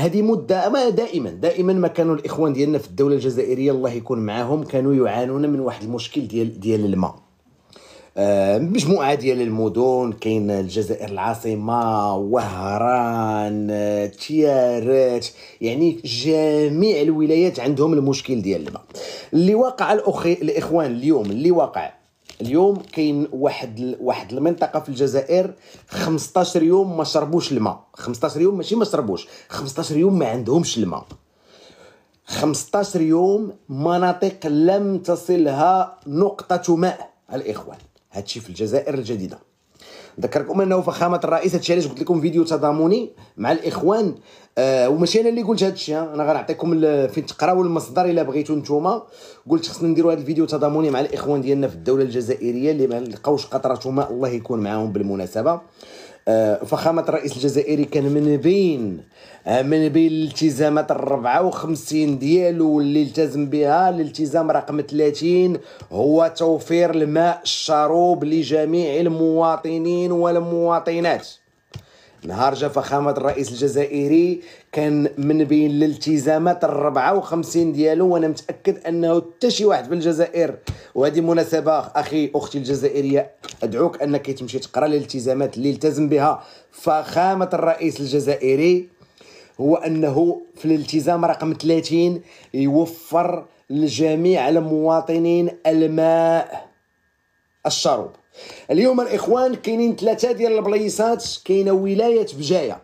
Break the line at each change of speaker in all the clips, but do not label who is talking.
هذه مده ما دائما دائما ما كانوا الاخوان ديالنا في الدوله الجزائريه الله يكون معاهم كانوا يعانون من واحد المشكل ديال ديال الماء مجموعه آه، ديال المدن كاين الجزائر العاصمه وهران تيارات يعني جميع الولايات عندهم المشكل ديال الماء اللي وقع الأخي الاخوان اليوم اللي وقع اليوم كاين واحد واحد المنطقه في الجزائر 15 يوم ما شربوش الماء 15 يوم ماشي ما شربوش 15 يوم ما عندهمش الماء 15 يوم مناطق لم تصلها نقطه ماء الاخوان هادشي في الجزائر الجديده نذكركم انه فخامه الرئيس هادشي علاش قلت لكم فيديو تضامني مع الاخوان آه وماشي انا اللي قلت هادشي آه. انا غنعطيكم فين تقراو المصدر الا بغيتو نتوما قلت خصنا نديروا هذا الفيديو تضامني مع الاخوان ديالنا في الدوله الجزائريه اللي ما لقاوش قطره ماء الله يكون معاهم بالمناسبه آه، فخامه الرئيس الجزائري كان من بين آه، من بين الالتزامات الربعة وخمسين ديالو اللي التزم بها الالتزام رقم 30 هو توفير الماء الشروب لجميع المواطنين والمواطنات نهار جا فخامة الرئيس الجزائري كان من بين الالتزامات الربعة وخمسين ديالو وانا متأكد انه حتى شي واحد في الجزائر وهذه مناسبة اخي اختي الجزائرية ادعوك انك تمشي تقرا الالتزامات اللي التزم بها فخامة الرئيس الجزائري هو انه في الالتزام رقم 30 يوفر لجميع المواطنين الماء الشرب اليوم الاخوان كاينين ثلاثه ديال البلايصات كاينه ولايه بجايه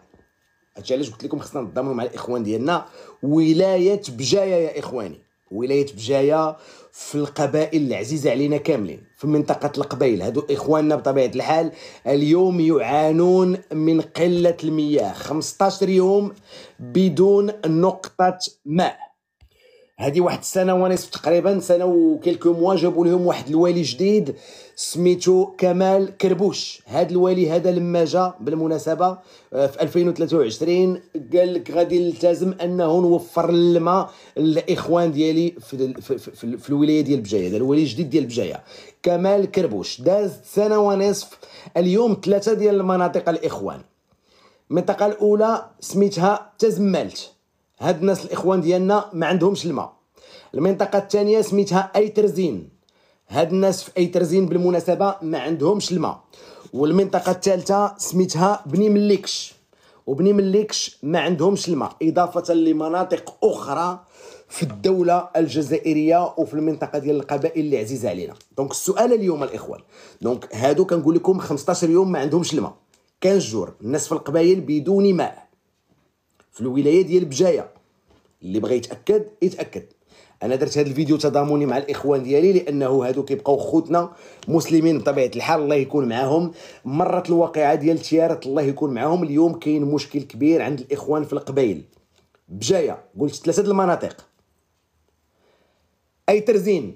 هادشي علاش قلت لكم خصنا نتضامنوا مع الاخوان ديالنا ولايه بجايه يا اخواني ولايه بجايه في القبائل العزيزه علينا كاملين في منطقه القبيل هادو اخواننا بطبيعه الحال اليوم يعانون من قله المياه 15 يوم بدون نقطه ماء هذه واحد السنه ونصف تقريبا سنه وكيلكو موا جابوا لهم واحد الوالي جديد سميتو كمال كربوش هذا الوالي هذا لما جا بالمناسبه آه، في 2023 قال لك غادي نلتزم انه نوفر الماء للاخوان ديالي في, في, في, في الولايه ديال بجايه هذا الوالي الجديد ديال بجايه كمال كربوش داز سنه ونصف اليوم ثلاثه ديال المناطق الاخوان المنطقه الاولى سميتها تزملت هاد الناس الاخوان ديالنا ما عندهمش الماء المنطقه الثانيه سميتها ايترزين هاد الناس في ايترزين بالمناسبه ما عندهمش الماء والمنطقه الثالثه سميتها بني مليكش وبني مليكش ما عندهمش الماء اضافه لمناطق اخرى في الدوله الجزائريه وفي المنطقه ديال القبائل اللي عزيزه علينا دونك السؤال اليوم الاخوان دونك هادو كنقول لكم 15 يوم ما عندهمش الماء كان جور الناس في القبائل بدون ماء في الولايه ديال بجايه اللي بغى يتاكد يتاكد انا درت هذا الفيديو تضامني مع الاخوان ديالي لانه هادو كيبقاو خوتنا مسلمين بطبيعه الحال الله يكون معاهم مرت الواقعه ديال تيارت الله يكون معاهم اليوم كاين مشكل كبير عند الاخوان في القبائل بجايه قلت ثلاثه المناطق اي ترزين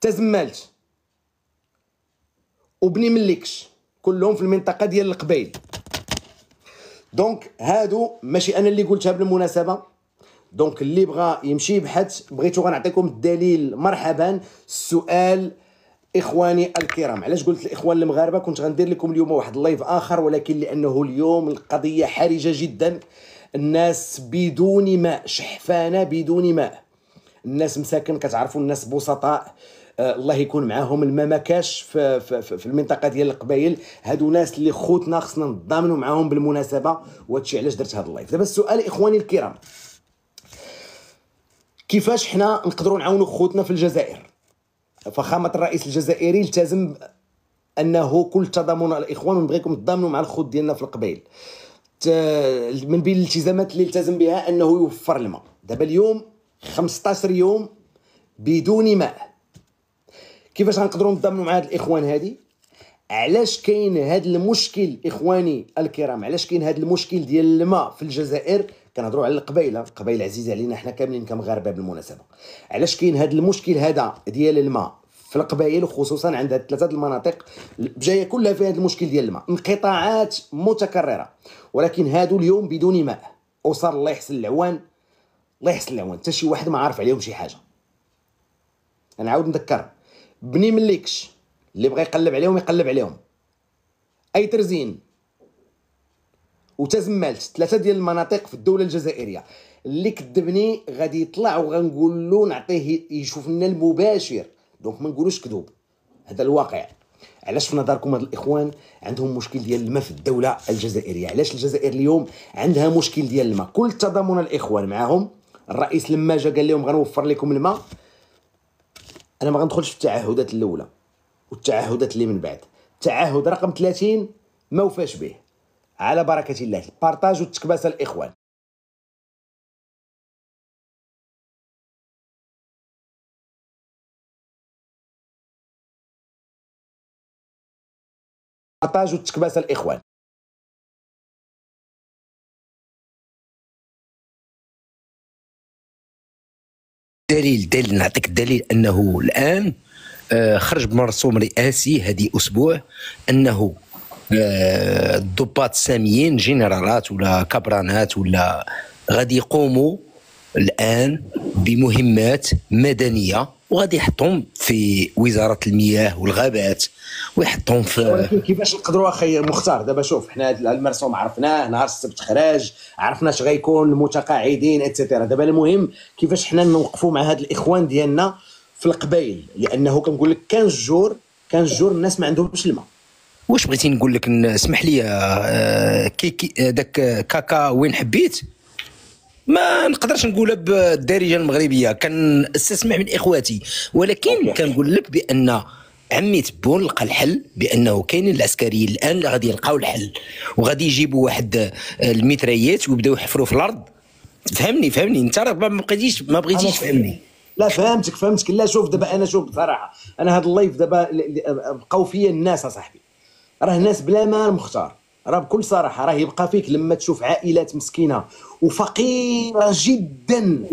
تزملت وبني مليكش كلهم في المنطقه ديال القبائل دونك هادو ماشي انا اللي قلتها بالمناسبه دونك اللي بغى يمشي يبحث بغيتو غنعطيكم الدليل مرحبا السؤال اخواني الكرام علاش قلت الاخوان المغاربه كنت غندير لكم اليوم واحد اللايف اخر ولكن لانه اليوم القضيه حرجه جدا الناس بدون ماء شحفانه بدون ماء الناس مساكن كتعرفوا الناس بسطاء آه، الله يكون معاهم الما ما كاش في, في, في المنطقه ديال القبائل هادو ناس اللي خوتنا خصنا نضامنوا معاهم بالمناسبه وهادشي علاش درت هذا اللايف دابا السؤال اخواني الكرام كيفاش حنا نقدروا نعاونوا خوتنا في الجزائر فخامه الرئيس الجزائري التزم انه كل تضامن الاخوان ونبغيكم تضامنوا مع الخوت ديالنا في القبائل من بين الالتزامات اللي التزم بها انه يوفر الماء دابا اليوم 15 يوم بدون ماء كيفاش غنقدروا نضمنوا مع هاد الاخوان هادي علاش كاين هاد المشكل اخواني الكرام علاش كاين هاد المشكل ديال الماء في الجزائر كنهضروا على القبيله القبيله عزيزه علينا حنا كاملين كمغاربه بالمناسبه علاش كاين هاد المشكل هذا ديال الماء في القبائل وخصوصا عند هاد ثلاثه المناطق جايه كلها في هذا المشكل ديال الماء انقطاعات متكرره ولكن هادو اليوم بدون ماء اسر الله يحسن العوان الله يحسن العوان حتى شي واحد ما عارف عليهم شي حاجه نعاود نذكر بني مليكش اللي بغى يقلب عليهم يقلب عليهم اي ترزين وتزملت ثلاثه ديال المناطق في الدوله الجزائريه اللي كذبني غادي يطلع وغنقول له نعطيه يشوف لنا المباشر دونك ما نقولوش كذوب هذا الواقع علاش في نظركم هاد الاخوان عندهم مشكل ديال الماء في الدوله الجزائريه علاش الجزائر اليوم عندها مشكل ديال الماء كل تضامن الاخوان معاهم الرئيس لما جا قال لهم غنوفر لكم الماء انا ما غندخلش في التعهدات الاولى والتعهدات اللي من بعد التعهد رقم 30 ما وفاش به على بركه الله
البارطاج والتكباسه الاخوان بارطاج والتكباسه الاخوان
الدليل دليل نعطيك الدليل انه الان آه، خرج بمرسوم رئاسي هذه اسبوع انه آه، الضباط الساميين جنرالات ولا كبرانات ولا غادي يقوموا الان بمهمات مدنيه وغادي يحطهم في وزاره المياه والغابات ويحطهم في
كيفاش نقدروا اخي مختار دابا شوف حنا هذا المرسوم عرفناه نهار السبت خرج عرفنا اش غيكون المتقاعدين اتسيتيرا دابا المهم كيفاش حنا نوقفوا مع هاد الاخوان ديالنا في القبائل لانه كنقول لك كان جور كان جور الناس ما عندهمش الماء
واش بغيتي نقول لك اسمح لي داك آه، كاكا وين حبيت ما نقدرش نقولها بالدارجه المغربيه كنستسمع من اخواتي ولكن كنقول لك بان عمي تبون لقى الحل بانه كاينين العسكريين الان اللي غادي يلقاو الحل وغادي يجيبوا واحد آه، المترايات ويبداو يحفروا في الارض فهمني فهمني انت راه ما بقيتيش ما بغيتيش تفهمني
لا فهمتك فهمتك لا شوف دابا انا شوف بصراحه انا هذا اللايف دابا بقاو فيا الناس اصاحبي راه الناس بلا ما مختار راه بكل صراحه راه يبقى فيك لما تشوف عائلات مسكينه وفقيره جدا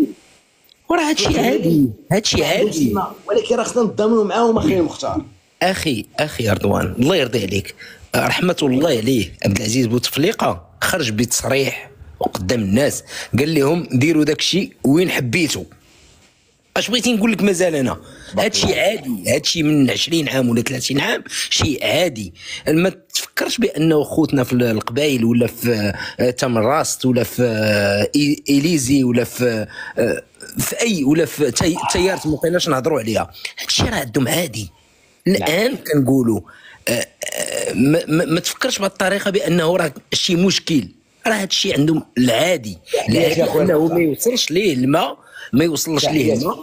وراه هادشي عادي هادشي عادي ولكن راه خصنا نضامنوا معاهم اخي المختار اخي
اخي رضوان الله يرضي عليك رحمه الله عليه عبد العزيز بوتفليقه خرج بتصريح وقدام الناس قال لهم ديروا داكشي وين حبيتوا اش بغيتي نقول لك مازال انا هادشي عادي هادشي من 20 عام ولا 30 عام شيء عادي ما تفكرش بانه خوتنا في القبائل ولا في آه، تمراست ولا في آه، اليزي ولا في آه، في اي ولا في ما بقيناش نهضروا عليها هادشي راه عندهم عادي الان نعم. كنقولوا ما, تفكرش تفكرش الطريقه بانه راه شي مشكل راه هادشي عندهم العادي العادي انه ما يوصلش ليه الماء ما يوصلش ليه هنا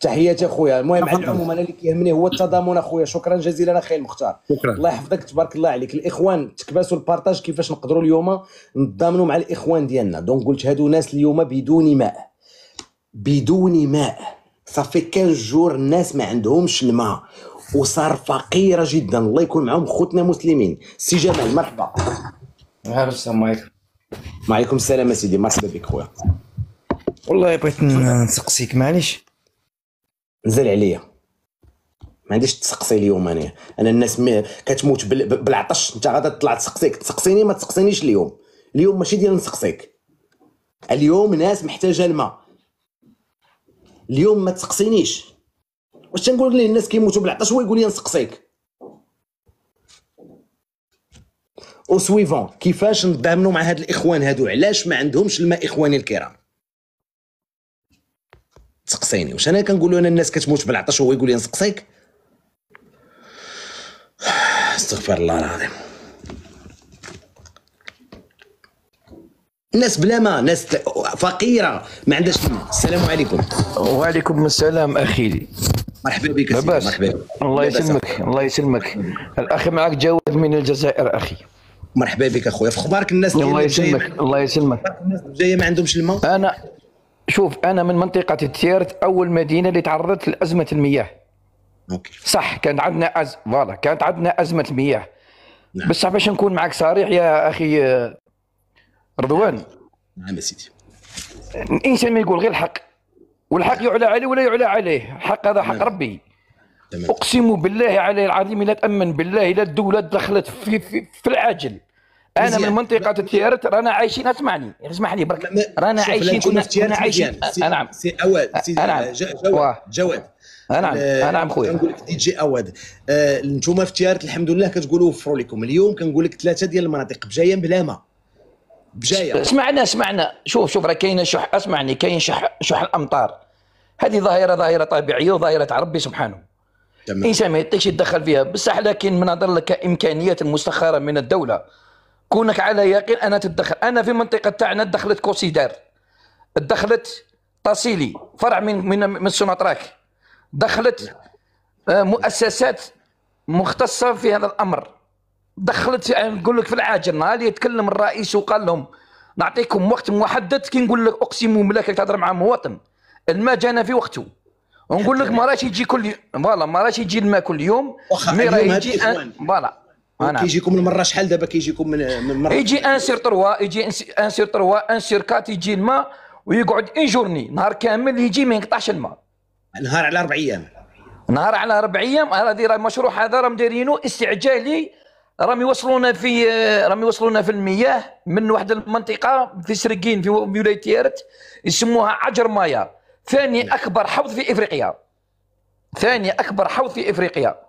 تحياتي اخويا المهم على نعم. العموم انا اللي كيهمني هو التضامن اخويا شكرا جزيلا اخي المختار شكرا الله يحفظك تبارك الله عليك الاخوان تكباسوا البارتاج كيفاش نقدروا اليوم نتضامنوا مع الاخوان ديالنا دونك قلت هادو ناس اليوم بدون ماء بدون ماء صافي كان جور الناس ما عندهمش الماء وصار فقيره جدا الله يكون معهم خوتنا مسلمين سي جمال مرحبا مرحبا السلام عليكم وعليكم السلام سيدي مرحبا بك خويا
والله بغيت نسقسيك معليش
نزل عليا ما عنديش تسقسي اليوم انا انا الناس مي كتموت بالعطش انت غادا تطلع تسقسيك تسقسيني ما تسقسينيش اليوم اليوم ماشي ديال نسقسيك اليوم ناس محتاجه الماء اليوم ما تسقسينيش واش تنقول ليه الناس كيموتوا بالعطش هو يقول لي نسقسيك او سويفون كيفاش نضامنوا مع هاد الاخوان هادو علاش ما عندهمش الماء اخواني الكرام تسقسيني واش انا كنقول له انا الناس كتموت بالعطش وهو يقول لي نسقسيك استغفر الله العظيم الناس بلا ما ناس فقيره ما عندهاش السلام عليكم
وعليكم السلام اخي لي مرحبا بك مرحبا الله يسلمك الله يسلمك الاخ معك جواد من الجزائر اخي مرحبا بك اخويا في اخبارك الناس الله يسلمك الله يسلمك الناس جايه ما عندهمش الماء انا شوف انا من منطقه التيرت اول مدينه اللي تعرضت لازمه المياه أوكي. صح كانت عندنا أز... فوالا كانت عندنا ازمه المياه نعم. بصح باش نكون معك صريح يا اخي آه، رضوان نعم يا سيدي الانسان ما يقول غير الحق والحق يعلى عليه ولا يعلى عليه الحق هذا حق نعم. ربي تمام. اقسم بالله عليه العظيم لا تامن بالله لا الدوله دخلت في, في, في العاجل انا من منطقه تيارت رانا عايشين اسمعني لي برك رانا عايشين كنا, كنا عايشين آه، نعم سي
اواد آه، سي آه، نعم.
جواد جواد
نعم نعم خويا كنقول لك دي جي اواد انتم في تيارت الحمد لله كتقولوا وفروا لكم اليوم كنقول لك ثلاثه ديال المناطق بجايه بلا ما
بجايه اسمعنا اسمعنا شوف شوف راه كاين شح اسمعني كاين شح شح الامطار هذه ظاهره ظاهره طبيعيه وظاهره ربي سبحانه تمام الانسان ما يطيقش يتدخل فيها بصح لكن من نظر لك امكانيات المستخاره من الدوله كونك على يقين انا تدخل انا في المنطقه تاعنا دخلت كوسيدار دخلت تاسيلي فرع من من من سوناطراك دخلت آه، مؤسسات مختصه في هذا الامر دخلت يعني نقول لك في العاجل نهار اللي يتكلم الرئيس وقال لهم نعطيكم وقت محدد كي نقول لك اقسم بالله تهضر مع مواطن الماء جانا في وقته ونقول لك ما راش يجي كل يوم فوالا ما راش يجي الماء كل يوم مي راه يجي فوالا آه، نعم كيجيكم المره شحال دابا كيجيكم من, من مره يجي ان سير تروا يجي ان سير تروا ان سير كات يجي الماء ويقعد ان جورني نهار كامل يجي ما ينقطعش الماء نهار على اربع ايام نهار على اربع ايام هذه راه المشروع هذا راه دايرينو استعجالي راهم يوصلونا في راهم يوصلونا في المياه من واحد المنطقه في سرقين في ولايه تيرت يسموها عجر مايا ثاني نعم. اكبر حوض في افريقيا ثاني اكبر حوض في افريقيا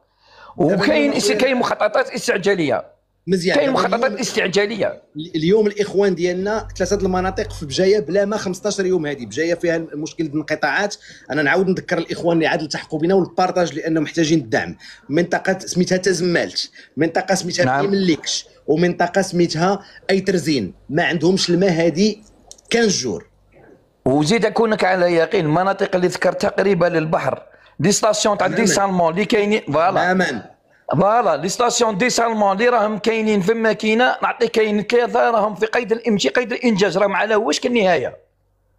وكاين كاين
مخططات استعجاليه مزيان كاين يعني مخططات استعجاليه اليوم
الاخوان ديالنا ثلاثه المناطق في بجايه بلا ما 15 يوم هذه بجايه فيها المشكل ديال الانقطاعات انا نعاود نذكر الاخوان اللي عاد التحقوا بنا والبارطاج لانهم محتاجين الدعم منطقه سميتها تزمالت منطقه سميتها نعم. مليكش ومنطقه سميتها اي ترزين
ما عندهمش الماء هذه كان جور وزيد اكونك على يقين المناطق اللي ذكرتها قريبه للبحر دي ستاسيون تاع ديسالمون اللي كاينين فوالا فوالا لي ستاسيون ديسالمون اللي راهم كاينين فما كاينه نعطيك كاين كذا راهم في قيد ماشي قيد الانجاز راهم على وشك النهايه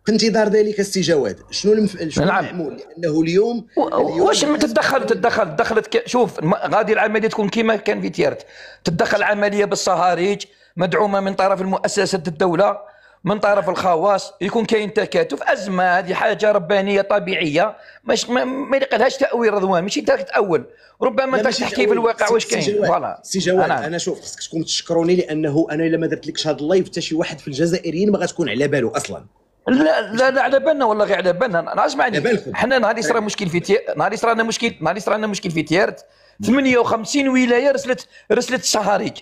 في انتظار ذلك جواد شنو المف... شنو نعم. المعمول لانه اليوم, اليوم واش تدخل تدخل دخلت ك... شوف غادي العمليه تكون كما كان في تيارت تدخل عمليه بالصهاريج مدعومه من طرف المؤسسات الدوله من طرف الخواص يكون كاين تكاتف ازمه هذه حاجه ربانيه طبيعيه مش ما, ما يقلهاش تاويل رضوان ماشي انت تاول ربما انت تحكي في الواقع واش كاين فوالا سي جواد أنا.
انا شوف خصك تكون تشكروني لانه انا الا ما درت لكش هذا اللايف
حتى شي واحد في الجزائريين ما غتكون على باله اصلا لا لا, لا على بالنا والله غير على بالنا انا اسمعني حنا نهار اللي صرا طيب. مشكل في تي... نهار اللي صرانا مشكل نهار اللي صرانا مشكل في تيارت 58 ولايه رسلت رسلت الشهاريك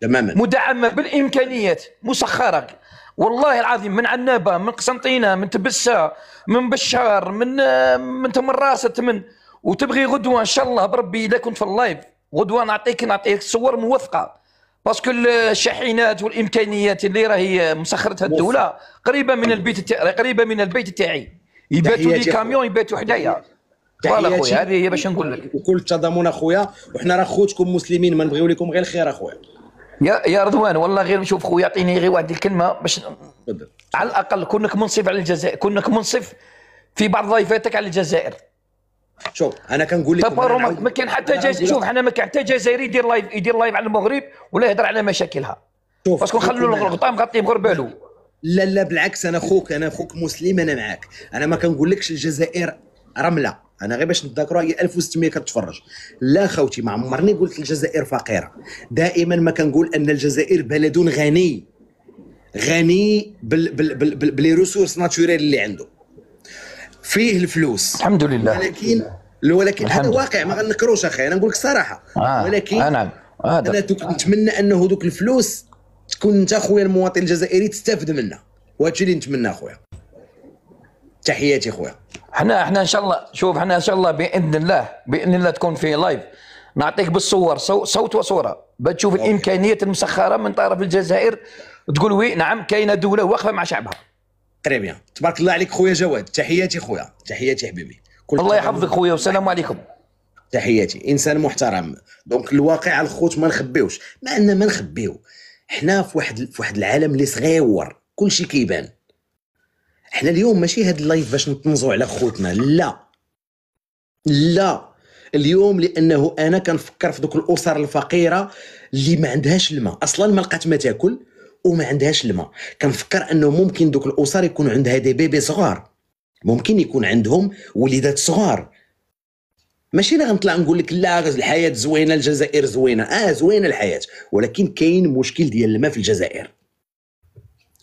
تماما مدعمه بالامكانيات مسخره والله العظيم من عنابه من قسنطينه من تبسه من بشار من من تمراسه من وتبغي غدوه ان شاء الله بربي اذا كنت في اللايف غدوه نعطيك نعطيك صور موثقه باسكو الشاحنات والامكانيات اللي راهي مسخرتها الدوله قريبه من البيت قريبه من البيت تاعي
يباتوا لي كاميون
يباتوا حدايا فوالا خويا هذه هي باش نقول لك وكل التضامن اخويا وحنا راه خوتكم مسلمين ما نبغيو لكم غير الخير اخويا يا يا رضوان والله غير شوف خويا يعطيني غير واحد الكلمه باش على الاقل كونك منصف على الجزائر كونك منصف في بعض ضيفاتك على الجزائر شوف انا كنقول لك ما كان حتى جايز شوف حنا ما كان حتى جزائري يدير لايف يدير لايف على المغرب ولا يهضر على مشاكلها شوف باسكو نخلوا الغطاء مغطي بغربالو لا لا بالعكس انا خوك انا خوك مسلم انا معاك انا ما كنقولكش
الجزائر رمله انا غير باش نتذكرها هي 1600 كتفرج لا خوتي ما عمرني قلت الجزائر فقيره دائما ما كنقول ان الجزائر بلد غني غني بال بال بال بال باللي ريسورس ناتشوريل اللي عنده
فيه الفلوس الحمد لله ولكن
ولكن هذا واقع ما غنكروش اخي انا نقول لك صراحه آه. آه، ولكن آه نعم. آه انا نتمنى انه ذوك الفلوس تكون انت خويا المواطن
الجزائري تستافد منها وهادشي اللي نتمناه خويا تحياتي خويا احنا احنا ان شاء الله شوف احنا ان شاء الله باذن الله باذن الله تكون في لايف نعطيك بالصور صوت وصوره بتشوف الامكانيات المسخره من طرف الجزائر تقول وي نعم كاينه دوله واقفه مع شعبها قريبيا تبارك الله عليك خويا جواد تحياتي خويا
تحياتي حبيبي كل الله يحفظك خويا والسلام عليكم تحياتي انسان محترم دونك الواقع الخوت ما نخبيوش ما عندنا ما نخبيو حنا في واحد في واحد العالم اللي صغيور كلشي كيبان حنا اليوم ماشي هاد اللايف باش نطنزو على خوتنا لا لا اليوم لانه انا كنفكر في دوك الاسر الفقيره اللي ما عندهاش الماء اصلا ما لقات ما تاكل وما عندهاش الماء كنفكر انه ممكن دوك الاسر يكون عندها دي بيبي صغار ممكن يكون عندهم وليدات صغار ماشي انا غنطلع نقول لك لا الحياه زوينه الجزائر زوينه اه زوينه الحياه ولكن كاين مشكل ديال الماء في الجزائر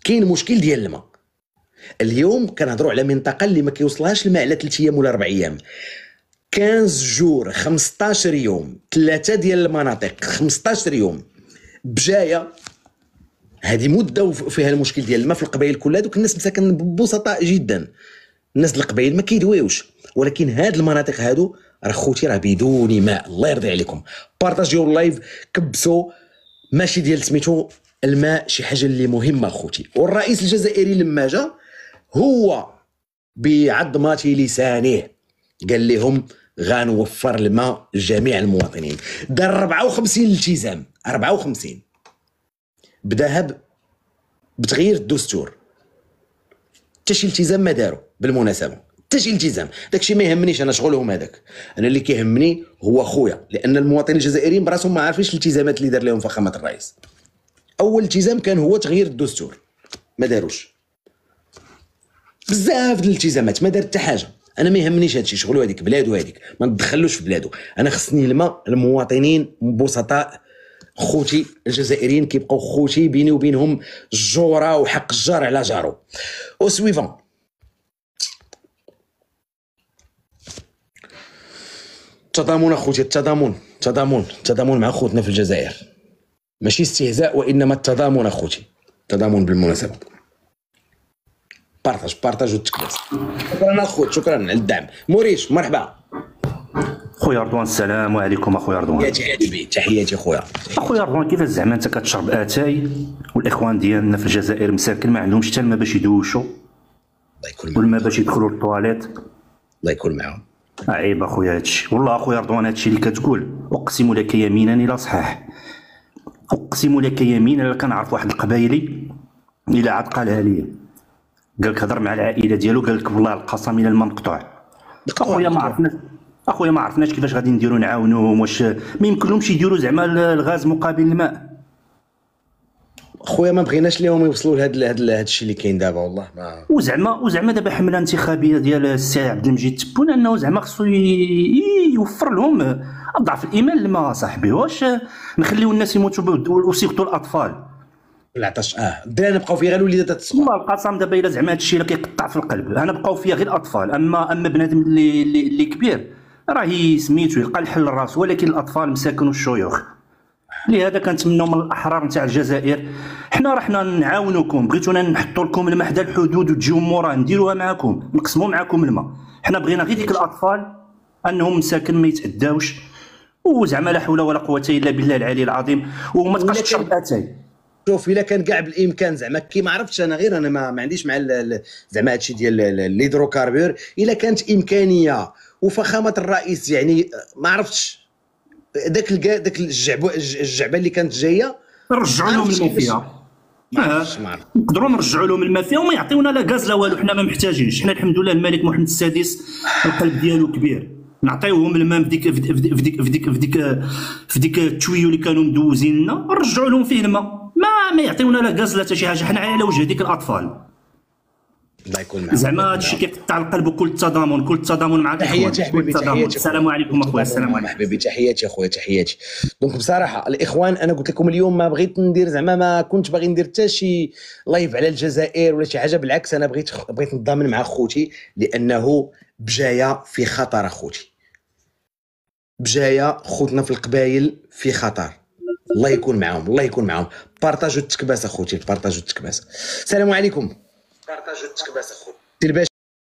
كاين مشكل ديال الماء اليوم كنهضروا على منطقه اللي ما كيوصلهاش الماء على 3 ايام ولا 4 ايام 15 جور 15 يوم ثلاثه ديال المناطق 15 يوم بجايه هذه مده وفيها المشكل ديال الماء في القبائل كلها دوك الناس مساكن ببساطه جدا الناس القبائل ما كيدويوش ولكن هاد المناطق هادو راه خوتي راه بدون ماء الله يرضي عليكم بارطاجيو اللايف كبسوا ماشي ديال سميتو الماء شي حاجه اللي مهمه خوتي والرئيس الجزائري لما جا هو بعظمة لسانه قال لهم غنوفر الماء لجميع المواطنين دار 54 التزام 54 بداها بتغيير الدستور حتى شي التزام ما داروا بالمناسبه حتى شي التزام داكشي ما يهمنيش انا شغلهم هذاك انا اللي كيهمني هو خويا لان المواطنين الجزائريين براسهم ما عارفينش الالتزامات اللي دار لهم فخامه الرئيس اول التزام كان هو تغيير الدستور ما داروش بزاف د الالتزامات ما دار حتى حاجه انا ما يهمنيش هادشي شغلو هذيك بلادو هذيك ما ندخلوش في بلادو انا خصني الماء المواطنين بسطاء خوتي الجزائريين كيبقاو خوتي بيني وبينهم جوره وحق الجار على جارو او سويفون التضامن اخوتي التضامن التضامن التضامن مع خوتنا في الجزائر ماشي استهزاء وانما التضامن اخوتي التضامن بالمناسبه
بارطاج بارطاج
وتكبس شكرا اخويا شكرا
على الدعم موريش مرحبا خويا رضوان السلام عليكم اخويا رضوان تحياتي تحياتي خويا اخويا رضوان كيفاش زعما انت كتشرب اتاي والاخوان ديالنا في الجزائر مساكن ما عندهمش حتى الماء باش يدوشوا الله يكون والما باش يدخلوا للطواليت الله يكون معاهم عيب اخويا هادشي والله اخويا رضوان هادشي اللي كتقول اقسم لك يمينا الى صحاح اقسم لك يمينا الا كنعرف واحد القبايلي الى عاد قالها ليا قال لك هضر مع العائله ديالو قال لك والله القسم الى الماء مقطوع اخويا ما عرفناش اخويا ما عرفناش كيفاش غادي نديرو نعاونوهم واش ما لهمش يديروا زعما الغاز مقابل الماء
خويا ما بغيناش ليهم يوصلوا لهذا هذا الشيء اللي كاين دابا والله ما
وزعما وزعما دابا حمله انتخابيه ديال السي عبد المجيد تبون انه زعما خصو يوفر لهم ضعف الايمان لما صاحبي واش نخليو الناس يموتوا وسيرتو الاطفال العطش اه الدراري بقاو فيها غير الوليدات الصغار والله القسم دابا الا زعما هادشي اللي كيقطع في القلب انا بقاو فيا غير الاطفال اما اما بنادم اللي اللي كبير راه سميتو يلقى الحل لراسو ولكن الاطفال مساكن والشيوخ لهذا كنتمنوا من الاحرار نتاع الجزائر حنا راه حنا نعاونوكم بغيتونا نحطوا لكم الماء حدا الحدود وتجيو مورا نديروها معاكم نقسموا معاكم الماء حنا بغينا غير ديك الاطفال انهم مساكن ما يتعداوش وزعما لا حول ولا قوه الا بالله العلي العظيم وما تبقاش تشرب اتاي شوف الا كان كاع بالامكان
زعما كي ما عرفتش انا غير انا ما, ما عنديش مع زعما هادشي ديال الهيدروكاربور الا كانت امكانيه وفخامه الرئيس يعني آه، ما عرفتش داك
داك الجعبه الجعبه اللي كانت جايه نرجعوا لهم المافيا نقدروا آه، نرجعوا لهم المافيا وما يعطيونا لا غاز لا والو حنا ما محتاجينش حنا الحمد لله الملك محمد السادس القلب ديالو كبير نعطيوهم الماء في ديك في ديك في ديك في ديك في ديك التويو اللي كانوا مدوزين لنا نرجعوا لهم فيه الماء ما ما يعطيونا لا غاز لا حتى شي حاجه حنا على وجه ديك الاطفال الله يكون معاك زعما هادشي كيقطع القلب وكل التضامن كل التضامن معك تحياتي حبيبي تحياتي السلام عليكم اخويا السلام عليكم
حبيبي تحياتي اخويا تحياتي دونك بصراحه الاخوان انا قلت لكم اليوم ما بغيت ندير زعما ما كنت باغي ندير حتى شي لايف على الجزائر ولا شي حاجه بالعكس انا بغيت بغيت نتضامن مع خوتي لانه بجايه في خطر اخوتي بجايه خوتنا في القبائل في خطر الله يكون معاهم الله يكون معاهم بارطاجوا التكباس اخوتي بارطاجوا التكباس السلام عليكم بارطاجوا التكباس اخوتي